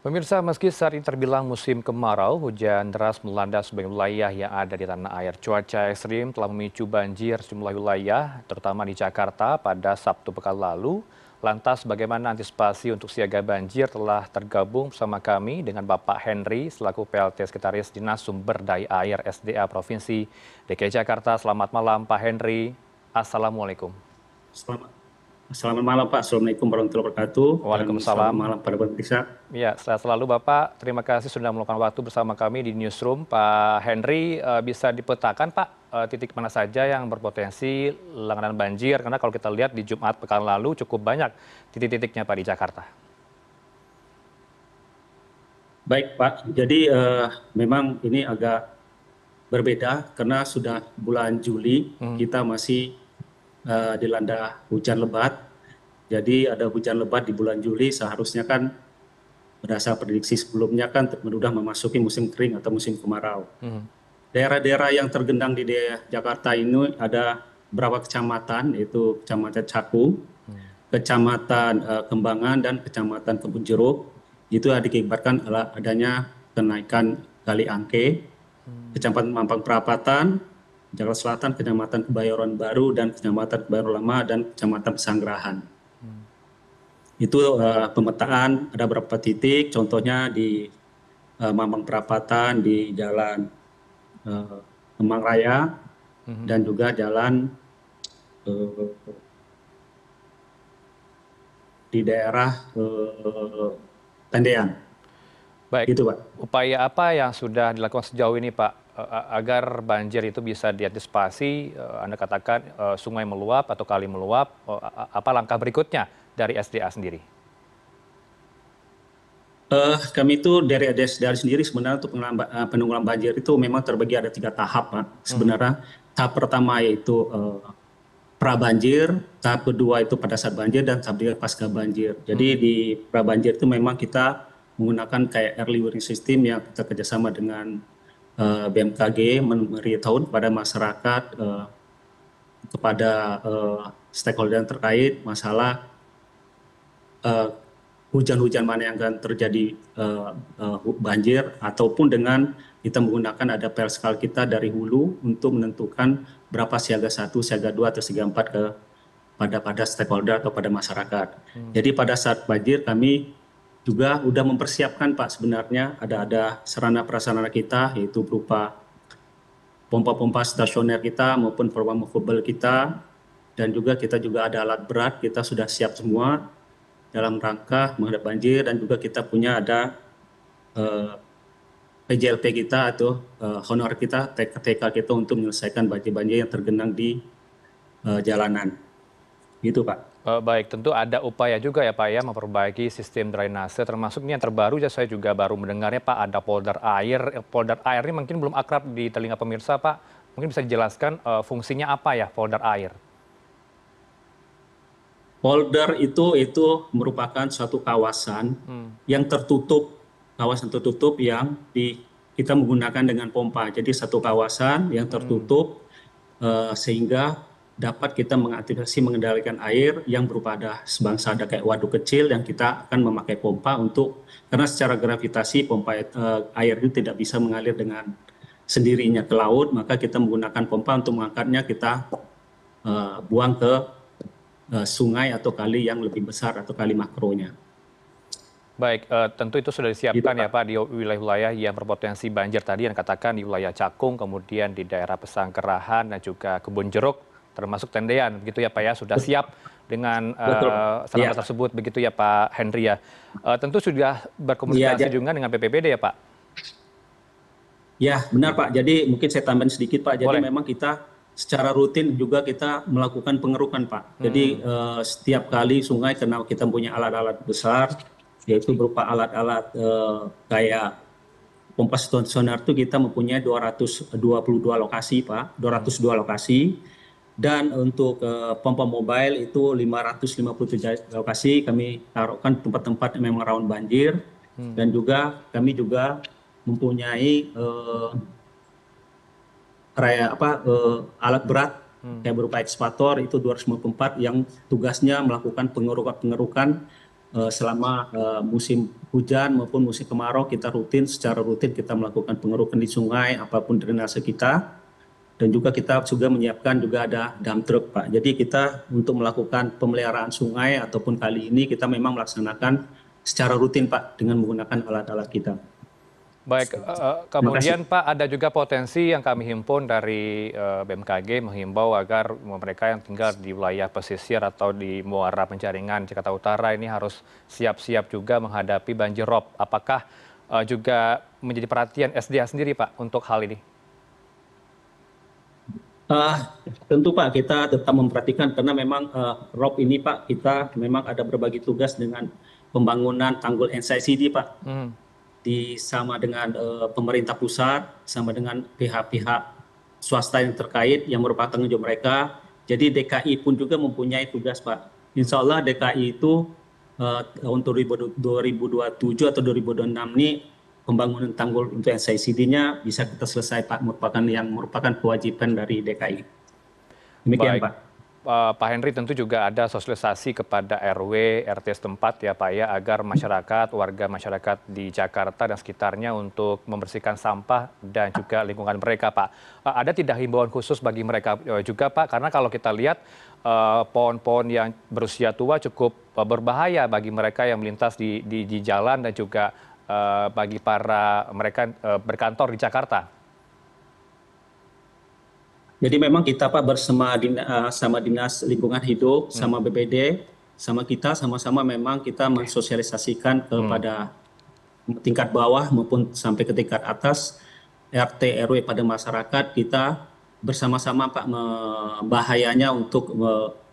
Pemirsa, meski saat ini terbilang musim kemarau, hujan deras melanda sebagian wilayah yang ada di tanah air. Cuaca ekstrim telah memicu banjir sejumlah wilayah, terutama di Jakarta pada Sabtu pekan lalu. Lantas bagaimana antisipasi untuk siaga banjir telah tergabung bersama kami dengan Bapak Henry selaku PLT Sekretaris Dinas Sumber Daya Air SDA Provinsi DKI Jakarta. Selamat malam Pak Henry. Assalamualaikum. Selamat Selamat malam Pak. Assalamualaikum warahmatullahi wabarakatuh. Waalaikumsalam. Selamat malam para pemirsa. Ya, selamat selalu Bapak. Terima kasih sudah meluangkan waktu bersama kami di Newsroom. Pak Henry, eh, bisa dipetakan Pak eh, titik mana saja yang berpotensi langganan banjir? Karena kalau kita lihat di Jumat pekan lalu cukup banyak titik-titiknya Pak di Jakarta. Baik Pak, jadi uh, memang ini agak berbeda karena sudah bulan Juli hmm. kita masih uh, dilanda hujan lebat jadi ada hujan lebat di bulan Juli seharusnya kan berdasar prediksi sebelumnya kan sudah memasuki musim kering atau musim kemarau. daerah hmm. Daerah-daerah yang tergendang di daerah Jakarta ini ada berapa kecamatan yaitu Kecamatan Caku, hmm. Kecamatan uh, Kembangan dan Kecamatan Kebun Jeruk. Itu dikibarkan adanya kenaikan Kali Angke, hmm. Kecamatan Mampang Perapatan, Jakarta Selatan, Kecamatan Kebayoran Baru, dan Kecamatan Kebayoran Lama, dan Kecamatan Pesanggerahan. Hmm. Itu uh, pemetaan ada beberapa titik, contohnya di uh, eh, Mamang Perapatan, di Jalan uh, Kemang Raya, hmm dan juga Jalan uh, di daerah uh, Tendean. Baik, itu Pak. Upaya apa yang sudah dilakukan sejauh ini Pak Eh, agar banjir itu bisa diantisipasi, eh, Anda katakan eh, sungai meluap atau kali meluap, apa langkah berikutnya dari SDA sendiri? Uh, kami itu dari SDA sendiri sebenarnya untuk penanggulangan banjir itu memang terbagi ada tiga tahap, Pak. Hmm. Sebenarnya hmm. tahap pertama yaitu uh, banjir, tahap kedua itu pada saat banjir dan tahap ketiga pasca banjir. Jadi hmm. di banjir itu memang kita menggunakan kayak early warning system yang kita kerjasama dengan Eh, BMKG memberi memberitahu kepada masyarakat eh, kepada eh, stakeholder yang terkait masalah hujan-hujan mana yang akan terjadi banjir ataupun dengan kita menggunakan ada perskal kita dari hulu untuk menentukan berapa siaga satu siaga dua atau siaga empat ke pada pada stakeholder atau pada masyarakat. Hmm. Jadi pada saat banjir kami juga sudah mempersiapkan Pak sebenarnya ada ada sarana prasarana kita yaitu berupa pompa-pompa stasioner kita maupun pompa movable kita dan juga kita juga ada alat berat kita sudah siap semua dalam rangka menghadap banjir dan juga kita punya ada eh, PJLP kita atau eh, honor kita TK kita untuk menyelesaikan banjir-banjir yang tergenang di eh, jalanan gitu Pak Eh, baik, tentu ada upaya juga ya Pak ya memperbaiki sistem drainase termasuk ini yang terbaru ya saya juga baru mendengarnya Pak ada polder air. Polder eh, air ini mungkin belum akrab di telinga pemirsa Pak. Mungkin bisa dijelaskan uh, fungsinya apa ya polder air? Polder itu itu merupakan suatu kawasan hmm. yang tertutup, kawasan tertutup yang di kita menggunakan dengan pompa. Jadi satu kawasan yang tertutup hmm. uh, sehingga dapat kita mengaktifasi mengendalikan air yang berupa ada sebangsa ada kayak waduk kecil yang kita akan memakai pompa untuk karena secara gravitasi pompa eh, air itu tidak bisa mengalir dengan sendirinya ke laut maka kita menggunakan pompa untuk mengangkatnya kita eh, buang ke eh, sungai atau kali yang lebih besar atau kali makronya. Baik, uh, tentu itu sudah disiapkan gitu, ya Pak di wilayah-wilayah yang berpotensi banjir tadi yang katakan di wilayah Cakung, kemudian di daerah Pesangkerahan dan juga Kebun Jeruk termasuk tendean begitu ya pak ya sudah siap dengan eh, sarana iya. tersebut begitu ya pak henry ya eh, tentu sudah berkomunikasi iya, juga dengan PPPD ya pak ya benar pak jadi mungkin saya tambahin sedikit pak jadi memang kita secara rutin juga kita melakukan pengerukan pak jadi hmm. eh, setiap kali sungai karena kita punya alat-alat besar yaitu berupa alat-alat kayak pompa stasioner itu kita mempunyai 222 lokasi pak 202 lokasi dan untuk eh, pompa mobile itu 557 lokasi kami taruhkan tempat-tempat yang memang rawan banjir hmm. dan juga kami juga mempunyai uh, raya apa uh, alat berat hmm. kayak berupa ekskavator itu 254 yang tugasnya melakukan pengerukan-pengerukan uh, selama uh, musim hujan maupun musim kemarau kita rutin secara rutin kita melakukan pengerukan di sungai apapun drainase kita dan juga kita juga menyiapkan juga ada dump truck Pak. Jadi kita untuk melakukan pemeliharaan sungai ataupun kali ini kita memang melaksanakan secara rutin Pak dengan menggunakan alat-alat kita. Baik, uh, kemudian Pak ada juga potensi yang kami himpun dari uh, BMKG menghimbau agar mereka yang tinggal di wilayah pesisir atau di muara penjaringan Jakarta Utara ini harus siap-siap juga menghadapi banjir rob. Apakah uh, juga menjadi perhatian SDA sendiri Pak untuk hal ini? Uh, tentu Pak, kita tetap memperhatikan karena memang uh, Rob ini Pak, kita memang ada berbagi tugas dengan pembangunan tanggul NCICD Pak. Hmm. Di sama dengan uh, pemerintah pusat, sama dengan pihak-pihak swasta yang terkait yang merupakan tanggung jawab mereka. Jadi DKI pun juga mempunyai tugas Pak. Insya Allah DKI itu uh, untuk 2027 atau 2026 ini pembangunan tanggul untuk SICD-nya bisa kita selesai Pak merupakan yang merupakan kewajiban dari DKI. Demikian Baik. Pak. Pak Henry tentu juga ada sosialisasi kepada RW, RT setempat ya Pak ya agar masyarakat, warga masyarakat di Jakarta dan sekitarnya untuk membersihkan sampah dan juga lingkungan mereka Pak. Eh, ada tidak himbauan khusus bagi mereka eh, juga Pak karena kalau kita lihat eh, pohon-pohon yang berusia tua cukup berbahaya bagi mereka yang melintas di, di, di jalan dan juga Eh, bagi para mereka eh, berkantor di Jakarta? Jadi memang kita Pak bersama dinas, eh, sama dinas lingkungan hidup, hmm. sama BPD, sama kita sama-sama memang kita mensosialisasikan hmm. kepada hmm. tingkat bawah maupun sampai ke tingkat atas RT RW pada masyarakat kita bersama-sama Pak bahayanya untuk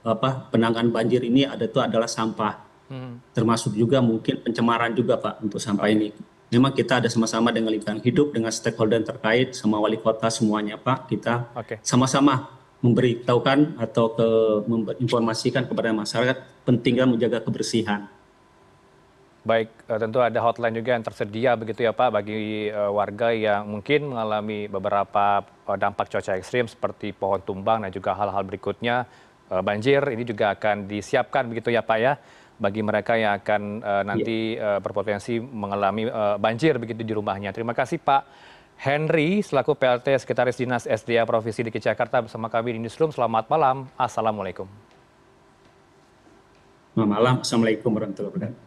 apa penanganan banjir ini ada itu adalah sampah hmm. termasuk juga mungkin pencemaran juga pak untuk sampah ini. Memang kita ada sama-sama dengan lingkungan hidup, dengan stakeholder terkait, sama wali kota semuanya pak kita okay. sama-sama memberitahukan atau ke menginformasikan kepada masyarakat pentingnya menjaga kebersihan. Baik, eh, tentu ada hotline juga yang tersedia begitu ya Pak bagi eh, warga yang mungkin mengalami beberapa eh, dampak cuaca ekstrim seperti pohon tumbang dan juga hal-hal berikutnya banjir ini juga akan disiapkan begitu ya Pak ya bagi mereka yang akan eh, iya. nanti eh, berpotensi mengalami eh, banjir begitu di rumahnya. Terima kasih Pak Henry selaku PLT Sekretaris Dinas SDA Provinsi DKI Jakarta bersama kami di Newsroom. Selamat malam. Assalamualaikum. Selamat malam. Assalamualaikum warahmatullahi wabarakatuh.